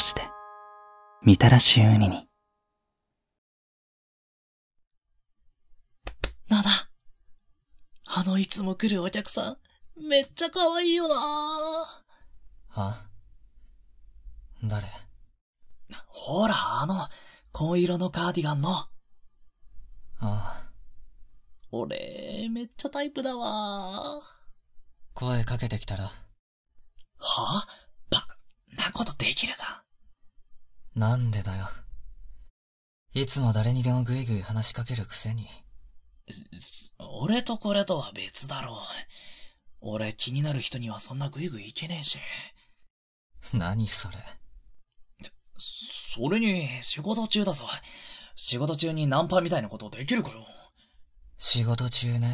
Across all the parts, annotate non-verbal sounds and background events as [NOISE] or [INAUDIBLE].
そしてみたらしウニになだあのいつも来るお客さんめっちゃ可愛いよなあ誰ほらあの紺色のカーディガンのああ俺めっちゃタイプだわ声かけてきたらはあば、なことできるかなんでだよ。いつも誰にでもぐいぐい話しかけるくせに。俺とこれとは別だろう。俺気になる人にはそんなぐいぐいいけねえし。何それ。それに、仕事中だぞ。仕事中にナンパみたいなことできるかよ。仕事中ね。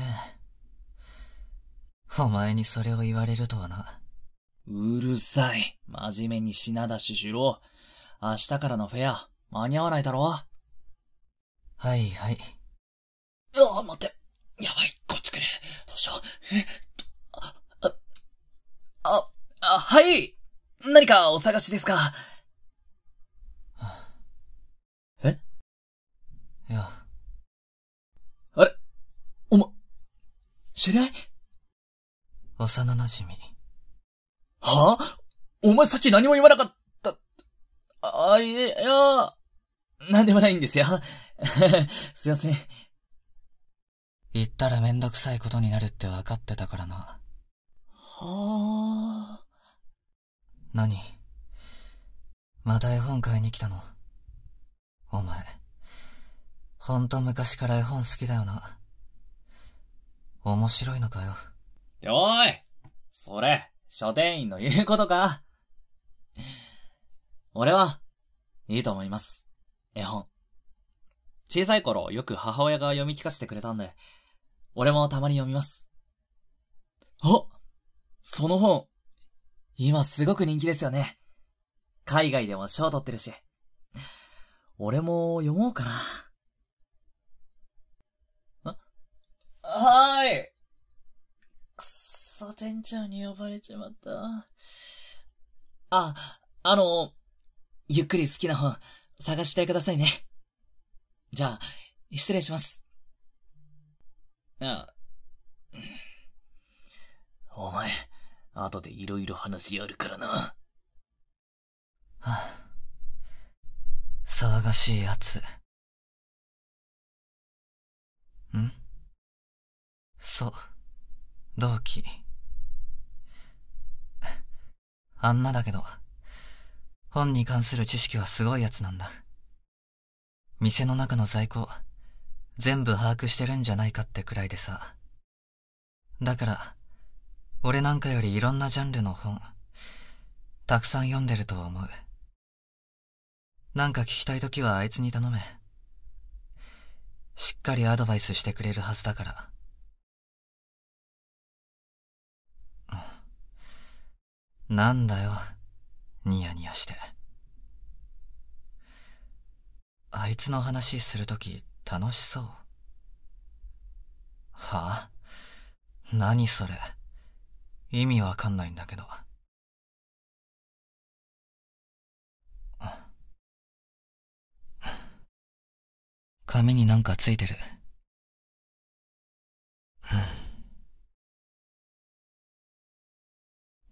お前にそれを言われるとはな。うるさい。真面目に品出ししろ。明日からのフェア、間に合わないだろはいはい。ああ、待って。やばい、こっち来る。どうしよう。えっと、あ、あ、あはい何かお探しですかえいや。あれおま、知り合い幼馴染。はあお前さっき何も言わなかった。あ、いや、なんでもないんですよ。[LAUGHS] すいません。言ったらめんどくさいことになるって分かってたからな。はあ。何また絵本買いに来たの。お前、ほんと昔から絵本好きだよな。面白いのかよ。おいそれ、書店員の言うことか俺は、いいと思います。絵本。小さい頃、よく母親が読み聞かせてくれたんで、俺もたまに読みます。あその本、今すごく人気ですよね。海外でも賞取ってるし。俺も読もうかな。あ、はーい。くそ、店長に呼ばれちまった。あ、あの、ゆっくり好きな本、探してくださいね。じゃあ、失礼します。ああ。お前、後でいろいろ話あるからな。はあ、騒がしいやつ。んそう、同期。あんなだけど。本に関する知識はすごいやつなんだ。店の中の在庫、全部把握してるんじゃないかってくらいでさ。だから、俺なんかよりいろんなジャンルの本、たくさん読んでると思う。なんか聞きたい時はあいつに頼め。しっかりアドバイスしてくれるはずだから。なんだよ。ニヤニヤしてあいつの話するとき楽しそうはあ何それ意味わかんないんだけど髪になんかついてる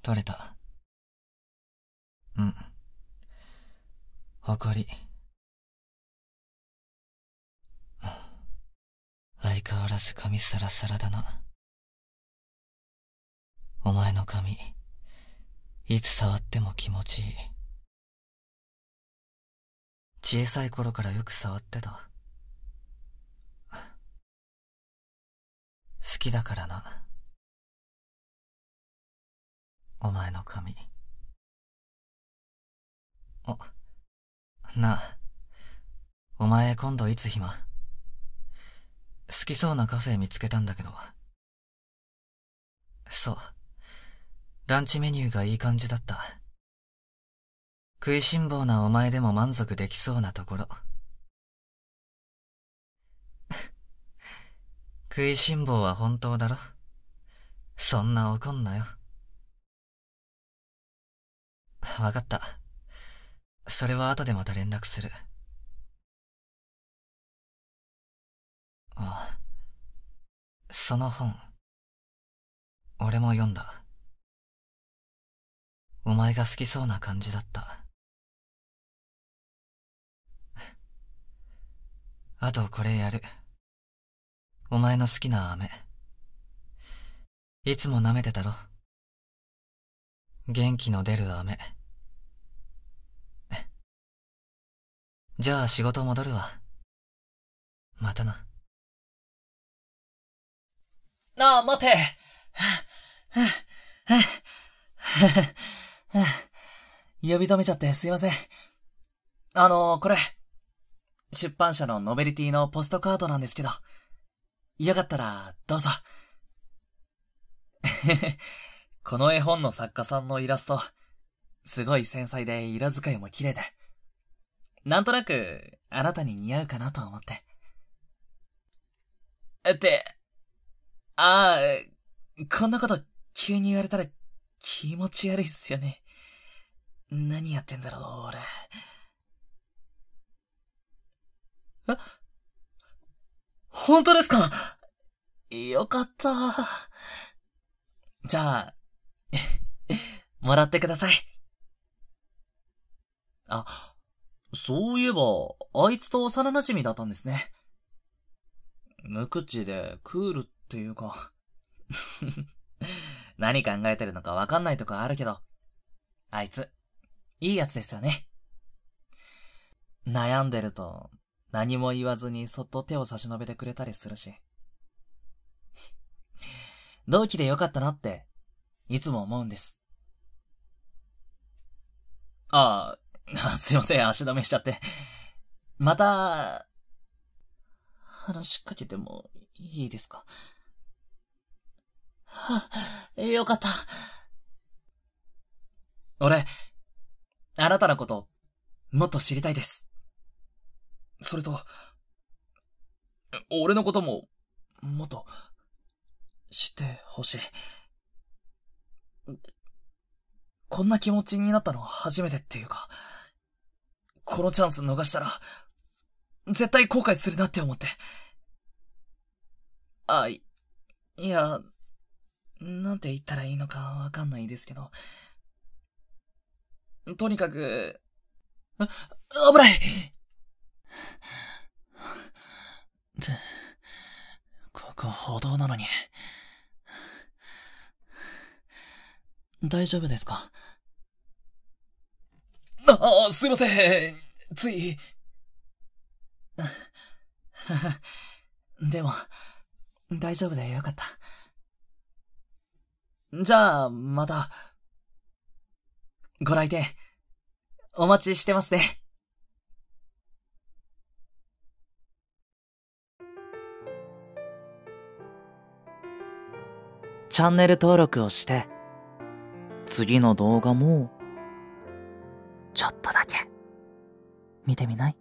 取れたうん。誇り。相変わらず髪サラサラだな。お前の髪、いつ触っても気持ちいい。小さい頃からよく触ってた。好きだからな。お前の髪。あ、なあ、お前今度いつ暇好きそうなカフェ見つけたんだけど。そう。ランチメニューがいい感じだった。食いしん坊なお前でも満足できそうなところ。[LAUGHS] 食いしん坊は本当だろそんな怒んなよ。わかった。それは後でまた連絡する。ああ。その本。俺も読んだ。お前が好きそうな感じだった。あとこれやる。お前の好きな飴。いつも舐めてたろ。元気の出る飴。じゃあ仕事戻るわ。またな。ああ、待て呼び止めちゃってすいません。あのー、これ。出版社のノベリティのポストカードなんですけど。よかったら、どうぞ。[LAUGHS] この絵本の作家さんのイラスト、すごい繊細で色使いも綺麗で。なんとなく、あなたに似合うかなと思って。って、ああ、こんなこと急に言われたら気持ち悪いっすよね。何やってんだろう、俺。え本当ですかよかった。じゃあ、[LAUGHS] もらってください。あ、そういえば、あいつと幼馴染だったんですね。無口でクールっていうか [LAUGHS] 何考えてるのかわかんないとかあるけど、あいつ、いいやつですよね。悩んでると、何も言わずにそっと手を差し伸べてくれたりするし。同期でよかったなって、いつも思うんです。ああ、すいません、足止めしちゃって。また、話しかけてもいいですかはあ、よかった。俺、あなたのこと、もっと知りたいです。それと、俺のことも、もっと、知ってほしい。こんな気持ちになったの初めてっていうか。このチャンス逃したら、絶対後悔するなって思って。あ、いや、なんて言ったらいいのかわかんないですけど。とにかく、あ、危ないで、ここ歩道なのに。大丈夫ですかああ、すいません。つい。[LAUGHS] でも、大丈夫でよかった。じゃあ、また。ご来店、お待ちしてますね。チャンネル登録をして、次の動画もちょっとだけ見てみない